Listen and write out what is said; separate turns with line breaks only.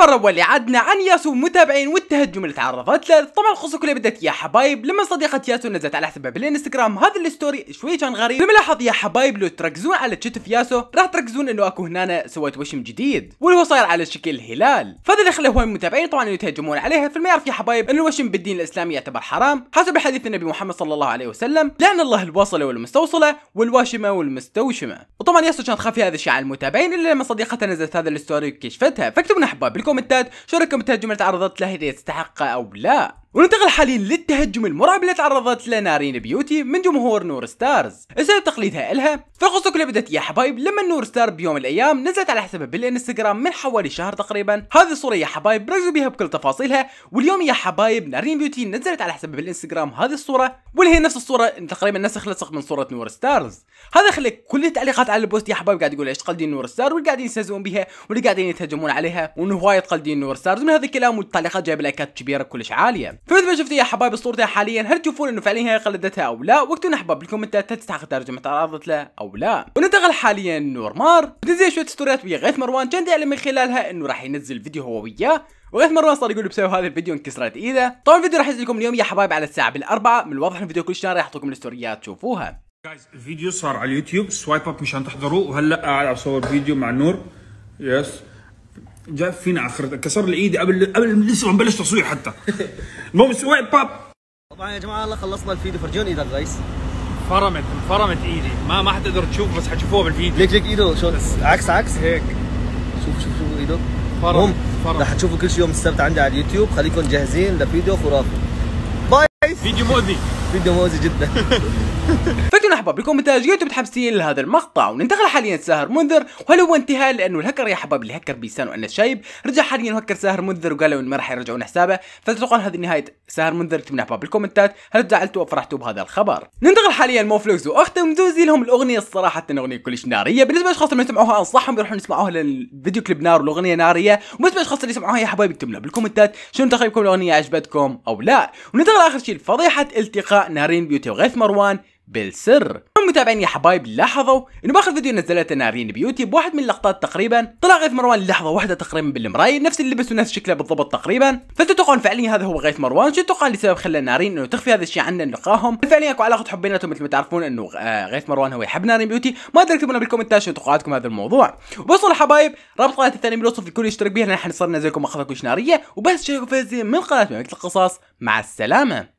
الخبر الاول اللي عدنا عن ياسو متابعين والتهجم اللي تعرضت له طبعا الخصوص كله بدت يا حبايب لما صديقه ياسو نزلت على حسابها بالانستغرام هذا الستوري شوي كان غريب بملاحظ يا حبايب لو تركزون على تشتف ياسو راح تركزون انه اكو هنا سويت وشم جديد واللي هو صاير على شكل هلال فهذا اللي خلى هواي المتابعين طبعا يتهجمون عليها في يعرف يا حبايب ان الوشم بالدين الاسلامي يعتبر حرام حسب حديث النبي محمد صلى الله عليه وسلم لان الله الواصله والمستوصله والواشمه والمستوشمه وطبعا ياسو كانت خافيه هذا الشيء على المتابعين الا لما صديقتها نزلت هذا الستوري وكشفتها فاكتبوا حبايب كومنتات رايكم كومنتات جملة تعرضت له اذا يستحق او لا وننتقل حاليا للتهجم المرعب اللي تعرضت له نارين بيوتي من جمهور نور ستارز السبب تقليدها الها فالقصة كلها بدأت يا حبايب لما نور ستار بيوم من الايام نزلت على حسابها بالانستغرام من حوالي شهر تقريبا هذه الصورة يا حبايب ركزوا بيها بكل تفاصيلها واليوم يا حبايب نارين بيوتي نزلت على حسابها بالانستغرام هذه الصورة واللي هي نفس الصورة تقريبا نسخ لصق من صورة نور ستارز هذا خلى كل التعليقات على البوست يا حبايب قاعد يقول ايش تقلدين نور ستار واللي قاعدين يستهزئون بها واللي قاعدين يتهجمون عليها وانه هواية تقلدين نور ستارز من هذا الكلام والتعليقات جايب لايكات كبيرة كلش عالية فمثل ما شفتوا يا حبايب صورتها حاليا هل تشوفون انه فعليا هي قلدتها او لا واكتبوا حبايب بالكومنتات هل تستحق ترجمه تعرضت له او لا وننتقل حاليا نورمار بتنزل شويه ستوريات ويا غيث مروان كان يعلم من خلالها انه راح ينزل فيديو هو وياه وغيث مروان صار يقول بسبب هذا الفيديو انكسرت ايده طبعا الفيديو راح ينزل لكم اليوم يا حبايب على الساعه بالاربعه من الواضح ان الفيديو كل شهر راح يحط لكم الستوريات تشوفوها جايز الفيديو صار على اليوتيوب سوايب اب مشان تحضروه وهلا قاعد آه، اصور فيديو مع نور يس yes. جاب فينا اخر كسر لي ايدي قبل قبل لسه ما نبلش تصوير حتى المهم سويت باب طبعا يا جماعه الله خلصنا الفيديو فرجون ايدك غيس انفرمت انفرمت ايدي ما ما حتقدر تشوف بس حتشوفوها بالفيديو ليك ليك ايده شو عكس عكس هيك شوف شوف شوف ايده فرم فرم رح تشوفوا كل شيء يوم السبت عندي على اليوتيوب خليكم جاهزين لفيديو خرافي باي فيديو مؤذي فيديو مؤذي جدا بكم بكومنتاج يوتيوب متحمسين لهذا المقطع وننتقل حاليا لساهر منذر وهل هو انتهاء لانه الهكر يا حباب اللي هكر بيسان وانا شايب رجع حاليا وهكر ساهر منذر وقالوا انه ما راح يرجعون حسابه فتتوقعون هذه نهايه ساهر منذر اكتب لنا حباب بالكومنتات هل زعلتوا وفرحتوا بهذا الخبر ننتقل حاليا لموفلوكس واخته زوزي لهم الاغنيه حتى اغنيه كلش ناريه بالنسبه للاشخاص اللي ما سمعوها انصحهم يروحون يسمعوها لان الفيديو كليب نار والاغنيه ناريه وبالنسبه للاشخاص اللي سمعوها يا حبايبي اكتب لنا بالكومنتات شنو تقييمكم الاغنيه عجبتكم او لا وننتقل اخر شيء لفضيحه التقاء نارين بيوتي وغيث مروان بالسر المتابعين يا حبايب لاحظوا انه باخر فيديو نزلته نارين بيوتي بواحد من اللقطات تقريبا طلع غيث مروان لحظه واحده تقريبا بالمرايه نفس اللي ونفس شكله بالضبط تقريبا فتتوقعون فعليا هذا هو غيث مروان شو تتوقعون لسبب خلى نارين انه تخفي هذا الشيء عنا نلقاهم فعليا اكو علاقه حب بيناتهم مثل ما تعرفون انه آه، غيث مروان هو يحب نارين بيوتي ما ادري اكتبوا لنا بالكومنتات شو توقعاتكم هذا الموضوع وصلوا حبايب رابط قناتي الثانيه بالوصف الكل يشترك بها نحن صرنا زيكم اخذ كوش ناريه وبس فيزي من قناه مملكه القصص مع السلامه